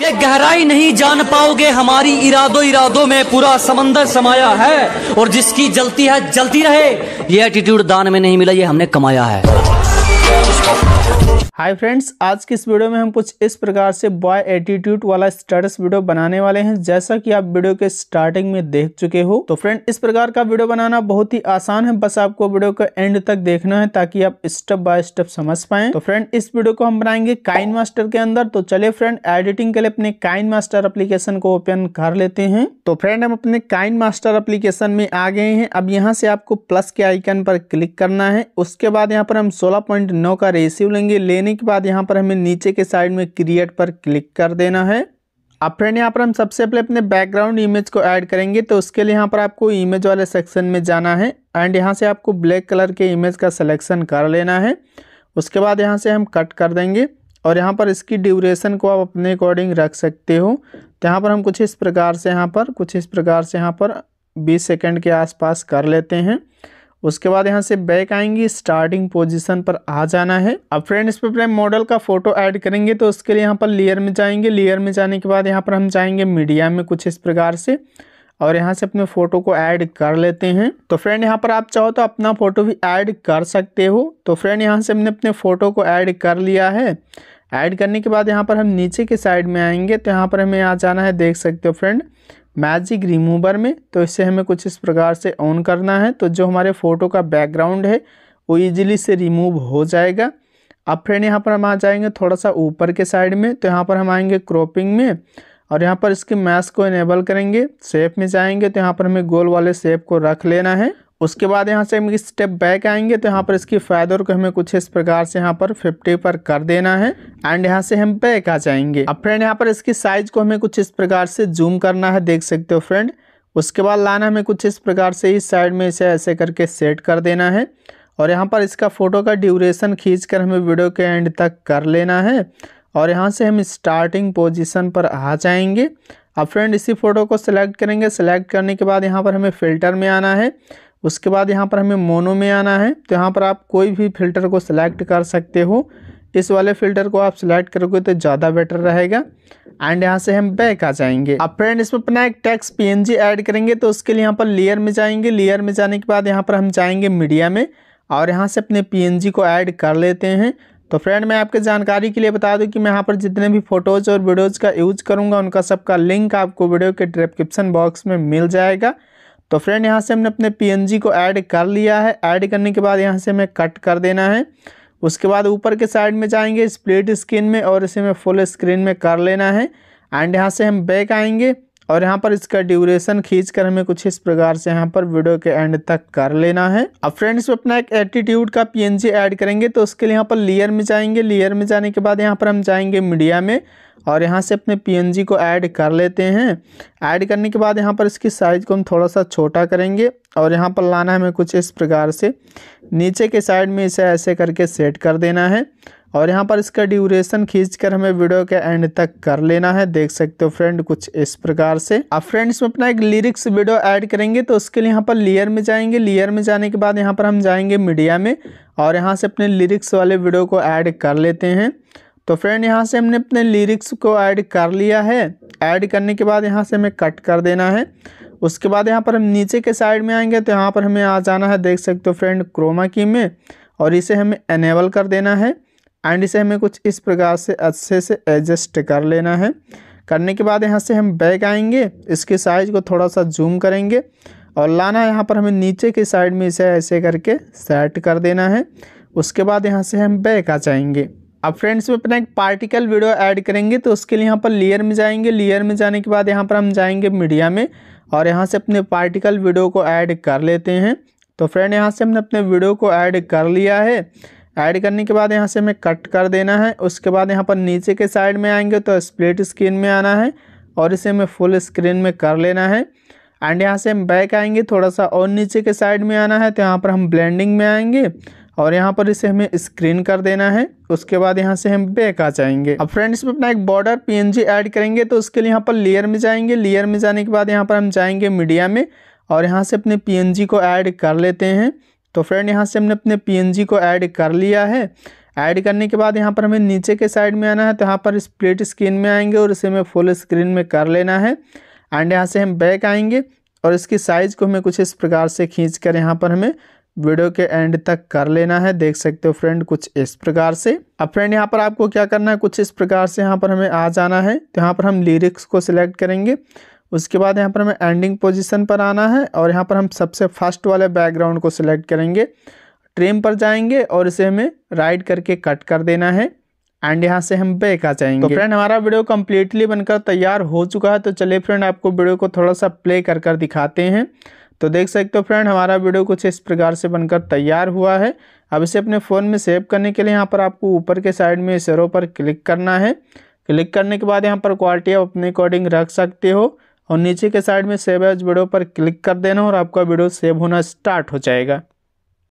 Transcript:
के गहराई नहीं जान पाओगे हमारी इरादों इरादों में पूरा समंदर समाया है और जिसकी जलती है जलती रहे ये एटीट्यूड दान में नहीं मिला ये हमने कमाया है हाय फ्रेंड्स आज की इस वीडियो में हम कुछ इस प्रकार से बॉय एटीट्यूड वाला स्टेटस वीडियो बनाने वाले हैं जैसा कि आप वीडियो के स्टार्टिंग में देख चुके हो तो फ्रेंड इस प्रकार का वीडियो बनाना बहुत ही आसान है बस आपको वीडियो का एंड तक देखना है ताकि आप स्टेप बाय स्टेप समझ पाए तो फ्रेंड इस वीडियो को हम बनाएंगे काइन मास्टर के अंदर तो चले फ्रेंड एडिटिंग के लिए अपने काइन मास्टर अप्लीकेशन को ओपन कर लेते हैं तो फ्रेंड हम अपने काइन मास्टर अप्लीकेशन में आ गए हैं अब यहाँ से आपको प्लस के आइकन पर क्लिक करना है उसके बाद यहाँ पर हम सोलह का रेसिव लेंगे लेने देने के बाद यहाँ पर हमें नीचे के साइड में क्रिएट पर क्लिक कर देना है अब फ्रेंड यहाँ पर हम सबसे पहले अपने बैकग्राउंड इमेज को ऐड करेंगे तो उसके लिए यहाँ पर आपको इमेज वाले सेक्शन में जाना है एंड यहाँ से आपको ब्लैक कलर के इमेज का सिलेक्शन कर लेना है उसके बाद यहाँ से हम कट कर देंगे और यहाँ पर इसकी ड्यूरेशन को आप अपने अकॉर्डिंग रख सकते हो तो यहाँ पर हम कुछ इस प्रकार से यहाँ पर कुछ इस प्रकार से यहाँ पर बीस सेकेंड के आसपास कर लेते हैं उसके बाद यहाँ से बैक आएंगी स्टार्टिंग पोजीशन पर आ जाना है अब फ्रेंड इस पर अपने मॉडल का फोटो ऐड करेंगे तो उसके लिए यहाँ पर लेयर में जाएंगे लेयर में जाने के बाद यहाँ पर हम जाएंगे मीडिया में कुछ इस प्रकार से और यहाँ से अपने फ़ोटो को ऐड कर लेते हैं तो फ्रेंड यहाँ पर आप चाहो तो अपना फ़ोटो भी ऐड कर सकते हो तो फ्रेंड यहाँ से हमने अपने फ़ोटो को ऐड कर लिया है ऐड करने के बाद यहाँ पर हम नीचे के साइड में आएंगे तो यहाँ पर हमें आ जाना है देख सकते हो फ्रेंड मैजिक रिमूवर में तो इसे हमें कुछ इस प्रकार से ऑन करना है तो जो हमारे फ़ोटो का बैकग्राउंड है वो ईजिली से रिमूव हो जाएगा अब फ्रेंड यहाँ पर हम आ जाएंगे थोड़ा सा ऊपर के साइड में तो यहाँ पर हम आएंगे क्रॉपिंग में और यहाँ पर इसके मैस को इनेबल करेंगे सेप में जाएंगे तो यहाँ पर हमें गोल वाले सेप को रख लेना है उसके बाद यहाँ से हम स्टेप बैक आएंगे तो यहाँ पर इसकी फायदर को हमें कुछ इस प्रकार से यहाँ पर 50 पर कर देना है एंड यहाँ से हम बैक आ जाएंगे अब फ्रेंड यहाँ पर इसकी साइज को हमें कुछ इस प्रकार से जूम करना है देख सकते हो फ्रेंड उसके बाद लाना हमें कुछ इस प्रकार से इस साइड में इसे ऐसे करके सेट कर देना है और यहाँ पर इसका फ़ोटो का ड्यूरेशन खींच कर हमें वीडियो के एंड तक कर लेना है और यहाँ से हम स्टार्टिंग पोजिशन पर आ जाएंगे अब फ्रेंड इसी फ़ोटो को सिलेक्ट करेंगे सिलेक्ट करने के बाद यहाँ पर हमें फ़िल्टर में आना है उसके बाद यहाँ पर हमें मोनो में आना है तो यहाँ पर आप कोई भी फ़िल्टर को सिलेक्ट कर सकते हो इस वाले फ़िल्टर को आप सिलेक्ट करोगे तो ज़्यादा बेटर रहेगा एंड यहाँ से हम बैक आ जाएंगे अब फ्रेंड इसमें अपना एक टेक्स पीएनजी ऐड करेंगे तो उसके लिए यहाँ पर लेयर में जाएंगे लेयर में जाने के बाद यहाँ पर हम जाएंगे मीडिया में और यहाँ से अपने पी को ऐड कर लेते हैं तो फ्रेंड मैं आपके जानकारी के लिए बता दूं कि मैं यहाँ पर जितने भी फ़ोटोज़ और वीडियोज़ का यूज करूँगा उनका सबका लिंक आपको वीडियो के डिस्क्रिप्शन बॉक्स में मिल जाएगा तो फ्रेंड यहाँ से हमने अपने पी को ऐड कर लिया है ऐड करने के बाद यहाँ से हमें कट कर देना है उसके बाद ऊपर के साइड में जाएंगे स्प्लिट स्क्रीन में और इसे हमें फुल स्क्रीन में कर लेना है एंड यहाँ से हम बैक आएंगे और यहाँ पर इसका ड्यूरेशन खींच कर हमें कुछ इस प्रकार से यहाँ पर वीडियो के एंड तक कर लेना है अब फ्रेंड्स अपना एक एटीट्यूड का पीएनजी ऐड करेंगे तो उसके लिए यहाँ पर लेयर में जाएंगे लेयर में जाने के बाद यहाँ पर हम जाएंगे मीडिया में और यहाँ से अपने पीएनजी को ऐड कर लेते हैं ऐड करने के बाद यहाँ पर इसकी साइज़ को हम थोड़ा सा छोटा करेंगे और यहाँ पर लाना हमें कुछ इस प्रकार से नीचे के साइड में इसे ऐसे करके सेट कर देना है और यहाँ पर इसका ड्यूरेशन खींच कर हमें वीडियो के एंड तक कर लेना है देख सकते हो फ्रेंड कुछ इस प्रकार से अब फ्रेंड इसमें अपना एक लिरिक्स वीडियो ऐड करेंगे तो उसके लिए यहाँ पर लेयर में जाएंगे लेयर में जाने के बाद यहाँ पर हम जाएंगे मीडिया में और यहाँ से अपने लिरिक्स वाले वीडियो को ऐड कर लेते हैं तो फ्रेंड यहाँ से हमने अपने लिरिक्स को ऐड कर लिया है ऐड करने के बाद यहाँ से हमें कट कर देना है उसके बाद यहाँ पर हम नीचे के साइड में आएंगे तो यहाँ पर हमें आ जाना है देख सकते हो फ्रेंड क्रोमा की में और इसे हमें एनेबल कर देना है एंड इसे हमें कुछ इस प्रकार से अच्छे से एडजस्ट कर लेना है करने के बाद यहाँ से हम बैग आएंगे इसके साइज को थोड़ा सा जूम करेंगे और लाना यहाँ पर हमें नीचे के साइड में इसे ऐसे करके सेट कर देना है उसके बाद यहाँ से हम बैग आ जाएंगे अब फ्रेंड्स में अपना एक पार्टिकल वीडियो ऐड करेंगे तो उसके लिए यहाँ पर लेयर में जाएंगे लेयर में जाने के बाद यहाँ पर हम जाएंगे मीडिया में और यहाँ से अपने पार्टिकल वीडियो को ऐड कर लेते हैं तो फ्रेंड यहाँ से हमने अपने वीडियो को ऐड कर लिया है ऐड करने के बाद यहाँ से हमें कट कर देना है उसके बाद यहाँ पर नीचे के साइड में आएंगे तो स्प्लिट स्क्रीन में आना है और इसे हमें फुल स्क्रीन में कर लेना है एंड यहाँ से हम बैक आएंगे थोड़ा सा और नीचे के साइड में आना है तो यहाँ पर हम ब्लेंडिंग में आएंगे और यहाँ पर इसे हमें स्क्रीन कर देना है उसके बाद यहाँ से हम बैक आ जाएंगे अब फ्रेंड्स में अपना एक बॉर्डर पी ऐड करेंगे तो उसके लिए यहाँ पर लेयर में जाएंगे लेयर में जाने के बाद यहाँ पर हम जाएंगे मीडिया में और यहाँ से अपने पी को ऐड कर लेते हैं तो फ्रेंड यहाँ से हमने अपने पी को ऐड कर लिया है ऐड करने के बाद यहाँ पर हमें नीचे के साइड में आना है तो यहाँ पर स्प्लिट स्क्रीन में आएंगे और इसे हमें फुल स्क्रीन में कर लेना है एंड यहाँ से हम बैक आएंगे और इसकी साइज़ को हमें कुछ इस प्रकार से खींच कर यहाँ पर हमें वीडियो के एंड तक कर लेना है देख सकते हो फ्रेंड कुछ इस प्रकार से अब फ्रेंड यहाँ पर आपको क्या करना है कुछ इस प्रकार से यहाँ पर हमें आ जाना है तो यहाँ पर हम लिरिक्स को सिलेक्ट करेंगे उसके बाद यहाँ पर हमें एंडिंग पोजिशन पर आना है और यहाँ पर हम सबसे फर्स्ट वाले बैकग्राउंड को सिलेक्ट करेंगे ट्रेम पर जाएंगे और इसे हमें राइट करके कट कर देना है एंड यहाँ से हम बैक आ जाएंगे तो फ्रेंड हमारा वीडियो कम्प्लीटली बनकर तैयार हो चुका है तो चलिए फ्रेंड आपको वीडियो को थोड़ा सा प्ले कर कर दिखाते हैं तो देख सकते हो फ्रेंड हमारा वीडियो कुछ इस प्रकार से बनकर तैयार हुआ है अब इसे अपने फ़ोन में सेव करने के लिए यहाँ पर आपको ऊपर के साइड में इस पर क्लिक करना है क्लिक करने के बाद यहाँ पर क्वालिटी आप अपने अकॉर्डिंग रख सकते हो और नीचे के साइड में सेव एज वीडियो पर क्लिक कर देना और आपका वीडियो सेव होना स्टार्ट हो जाएगा